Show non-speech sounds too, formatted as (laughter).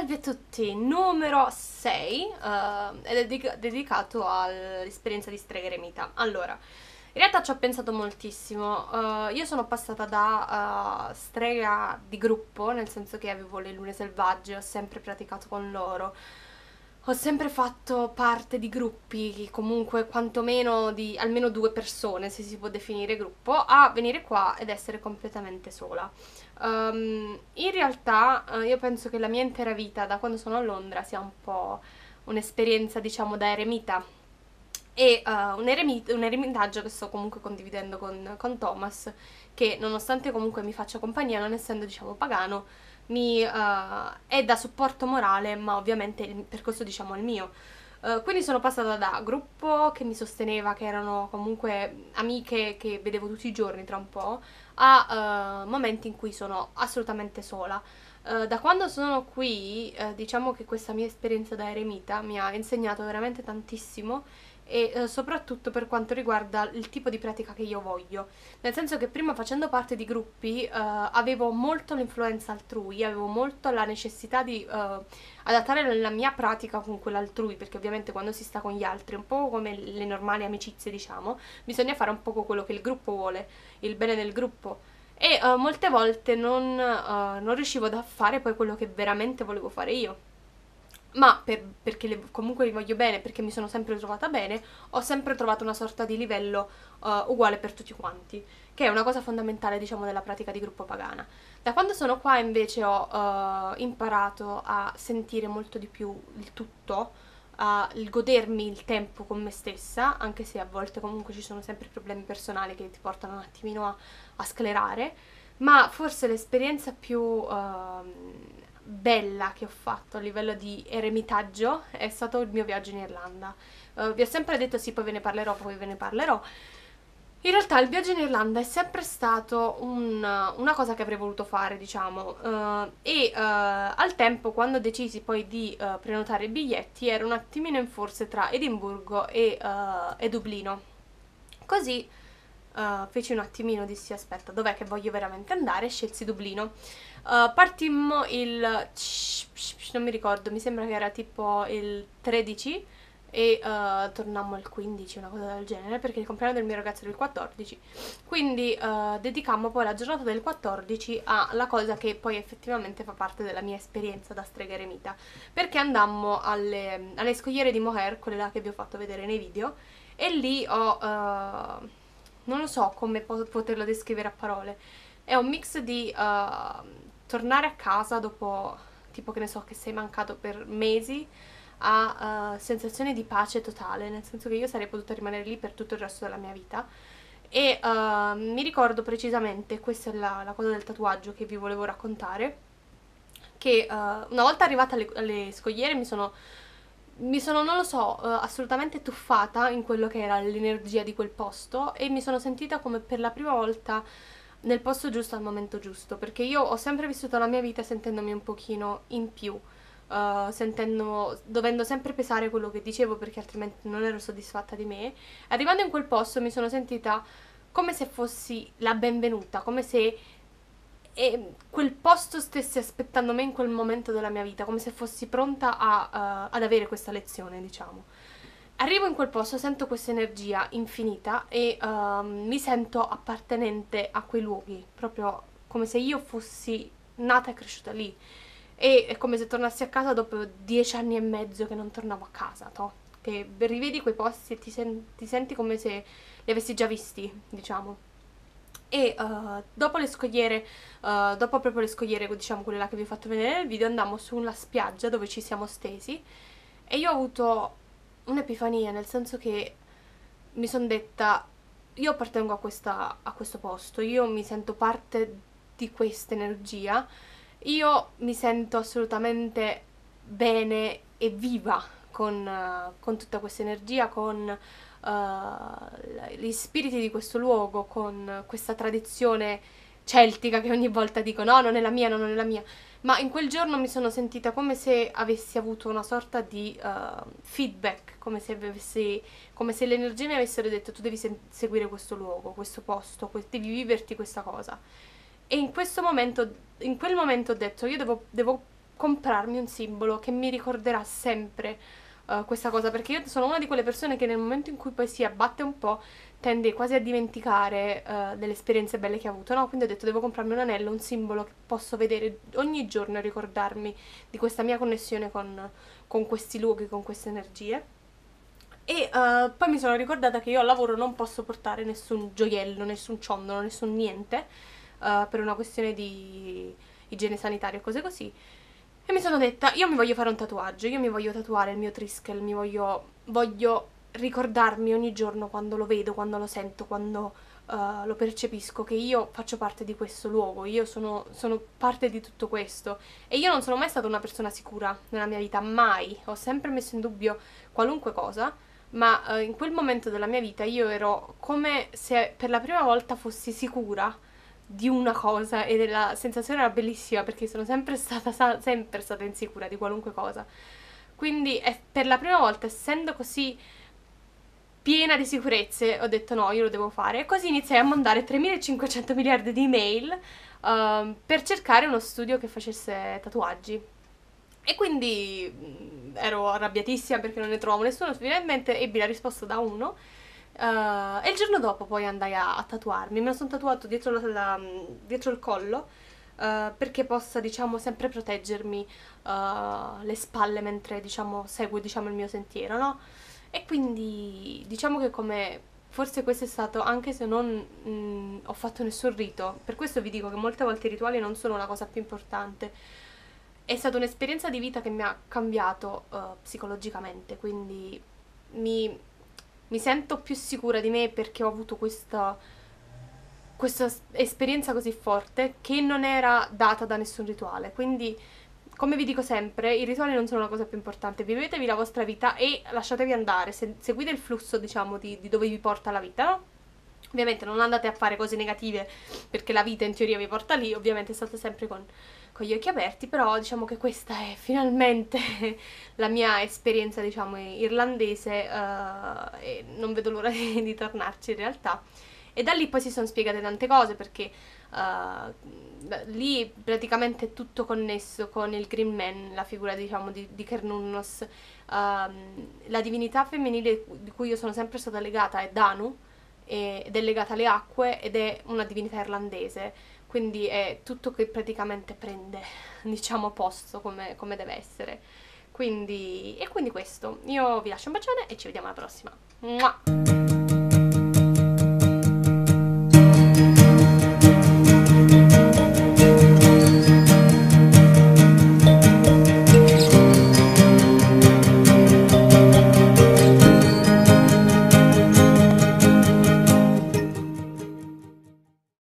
Salve a tutti, numero 6 uh, ehm, è dedicato all'esperienza di strega eremita. Allora, in realtà ci ho pensato moltissimo, uh, io sono passata da uh, eh, strega di gruppo, nel senso che avevo le lune selvagge, ho sempre praticato con loro, ho sempre fatto parte di gruppi, comunque quantomeno di almeno due persone, se si può definire gruppo, a venire qua ed essere completamente sola. Um, in realtà uh, io penso che la mia intera vita da quando sono a Londra sia un po' un'esperienza diciamo da eremita e uh, un, eremit un, eremitaggio che sto comunque condividendo con, con Thomas che nonostante comunque mi faccia compagnia non essendo diciamo pagano mi, uh, è da supporto morale, ma ovviamente il percorso diciamo è il mio. Uh, quindi sono passata da gruppo che mi sosteneva, che erano comunque amiche che vedevo tutti i giorni tra un po', a uh, momenti in cui sono assolutamente sola. Uh, da quando sono qui, diciamo che questa mia esperienza da eremita mi ha insegnato veramente tantissimo e eh, soprattutto per quanto riguarda il tipo di pratica che io voglio. Nel senso che prima facendo parte di gruppi eh, avevo molto l'influenza altrui, avevo molto la necessità di eh, adattare la mia pratica con quella altrui, perché ovviamente quando si sta con gli altri, un po' come le normali amicizie diciamo, bisogna fare un po' quello che il gruppo vuole, il bene del gruppo e uh, molte volte non, uh, non riuscivo a fare poi quello che veramente volevo fare io ma per, perché le, comunque li voglio bene, perché mi sono sempre trovata bene, ho sempre trovato una sorta di livello uh, uguale per tutti quanti, che è una cosa fondamentale diciamo della pratica di gruppo pagana. Da quando sono qua invece ho uh, imparato a sentire molto di più il tutto, a uh, godermi il tempo con me stessa, anche se a volte comunque ci sono sempre problemi personali che ti portano un attimino a, a sclerare, ma forse l'esperienza più ehm, bella che ho fatto a livello di eremitaggio è stato il mio viaggio in Irlanda. Uh, vi ho sempre detto sì, poi ve ne parlerò, poi ve ne parlerò. In realtà il viaggio in Irlanda è sempre stato un, una cosa che avrei voluto fare, diciamo, uh, e uh, al tempo quando decisi poi di prenotare i biglietti ero un attimino in forse tra Edimburgo e, e Dublino. Così eh, feci un attimino, dissi aspetta, dov'è che voglio veramente andare? Scelsi Dublino. Uh, partimmo il... non mi ricordo, mi sembra che era tipo il 13 e uh, tornammo il 15, una cosa del genere, perché il compleanno del mio ragazzo era il 14. Quindi uh, dedicammo poi la giornata del 14 alla cosa che poi effettivamente fa parte della mia esperienza da strega eremita, perché andammo alle, alle scogliere di Moher, quelle là che vi ho fatto vedere nei video, e lì ho... Uh, non lo so come poterlo descrivere a parole. È un mix di uh, tornare a casa dopo, tipo che ne so, che sei mancato per mesi, a uh, eh, sensazione di pace totale, nel senso che io sarei potuta rimanere lì per tutto il resto della mia vita. E uh, mi ricordo precisamente, questa è la, la, cosa del tatuaggio che vi volevo raccontare, che eh, una volta arrivata alle, alle scogliere mi sono mi sono, non lo so, eh, assolutamente tuffata in quello che era l'energia di quel posto e mi sono sentita come per la prima volta nel posto giusto al momento giusto, perché io ho sempre vissuto la mia vita sentendomi un pochino in più, uh, sentendo, dovendo sempre pesare quello che dicevo perché altrimenti non ero soddisfatta di me. Arrivando in quel posto mi sono sentita come se fossi la benvenuta, come se e quel posto stesse aspettando me in quel momento della mia vita, come se fossi pronta a, uh, ad avere questa lezione, diciamo. Arrivo in quel posto, sento questa energia infinita e uh, mi sento appartenente a quei luoghi, proprio come se io fossi nata e cresciuta lì. E è come se tornassi a casa dopo dieci anni e mezzo che non tornavo a casa, to? che rivedi quei posti e ti, sen ti senti come se li avessi già visti, diciamo e uh, dopo le scogliere, uh, dopo proprio le scogliere, diciamo quella che vi ho fatto vedere nel video, andammo sulla spiaggia dove ci siamo stesi e io ho avuto un'epifania, nel senso che mi sono detta, io appartengo a, questa, a questo posto, io mi sento parte di questa energia, io mi sento assolutamente bene e viva con, eh, con tutta questa energia, con uh, gli spiriti di questo luogo, con questa tradizione celtica che ogni volta dico no, non è la mia, no, non è la mia. Ma in quel giorno mi sono sentita come se avessi avuto una sorta di uh, feedback, come se, avessi, come se le energie mi avessero detto tu devi se- seguire questo luogo, questo posto, que- devi viverti questa cosa. E in questo momento, in quel momento ho detto io devo, devo comprarmi un simbolo che mi ricorderà sempre eh, questa cosa perché io sono una di quelle persone che nel momento in cui poi si abbatte un po' tende quasi a dimenticare uh, delle esperienze belle che ha avuto, no? Quindi ho detto devo comprarmi un anello, un simbolo che posso vedere ogni giorno e ricordarmi di questa mia connessione con, con questi luoghi, con queste energie. E uh, poi mi sono ricordata che io al lavoro non posso portare nessun gioiello, nessun ciondolo, nessun niente, uh, per una questione di igiene sanitaria e cose così. E mi sono detta, io mi voglio fare un tatuaggio, io mi voglio tatuare il mio Triskel, mi voglio, voglio ricordarmi ogni giorno quando lo vedo, quando lo sento, quando uh, lo percepisco, che io faccio parte di questo luogo, io sono, sono parte di tutto questo. E io non sono mai stata una persona sicura nella mia vita, mai. Ho sempre messo in dubbio qualunque cosa, ma uh, in quel momento della mia vita io ero come se per la prima volta fossi sicura di una cosa e della sensazione era bellissima perché sono sempre stata, sa- sempre stata insicura di qualunque cosa. Quindi è, eh, per la prima volta, essendo così piena di sicurezze, ho detto no, io lo devo fare. E così iniziai a mandare 3500 miliardi di mail uh, ehm, per cercare uno studio che facesse tatuaggi. E quindi mm, ero arrabbiatissima perché non ne trovavo nessuno, finalmente ebbi la risposta da uno Uh, e il giorno dopo poi andai a, a tatuarmi, me lo sono tatuato dietro, la, la, dietro il collo uh, perché possa diciamo sempre proteggermi uh, le spalle mentre diciamo seguo diciamo, il mio sentiero, no? E quindi diciamo che come forse questo è stato anche se non mh, mm, ho fatto nessun rito, per questo vi dico che molte volte i rituali non sono la cosa più importante. È stata un'esperienza di vita che mi ha cambiato psicologicamente, quindi mi mi sento più sicura di me perché ho avuto questa, questa esperienza così forte che non era data da nessun rituale. Quindi, come vi dico sempre, i rituali non sono la cosa più importante. Vivetevi la vostra vita e lasciatevi andare, se, seguite il flusso, diciamo, di, di dove vi porta la vita, no? Ovviamente non andate a fare cose negative perché la vita in teoria vi porta lì, ovviamente state sempre con, con gli occhi aperti, però diciamo che questa è finalmente (laughs) la mia esperienza diciamo irlandese uh, e non vedo l'ora (laughs) di, di tornarci in realtà. E da lì poi si sono spiegate tante cose perché uh, lì praticamente è tutto connesso con il Green Man, la figura diciamo di, di Kernunnos. Uh, ehm, la divinità femminile di cui io sono sempre stata legata è Danu, ed è legata alle acque ed è una divinità irlandese, quindi è tutto che praticamente prende, (laughs) diciamo, posto come, come deve essere. Quindi, e quindi questo, io vi lascio un bacione e ci vediamo alla prossima. Mua!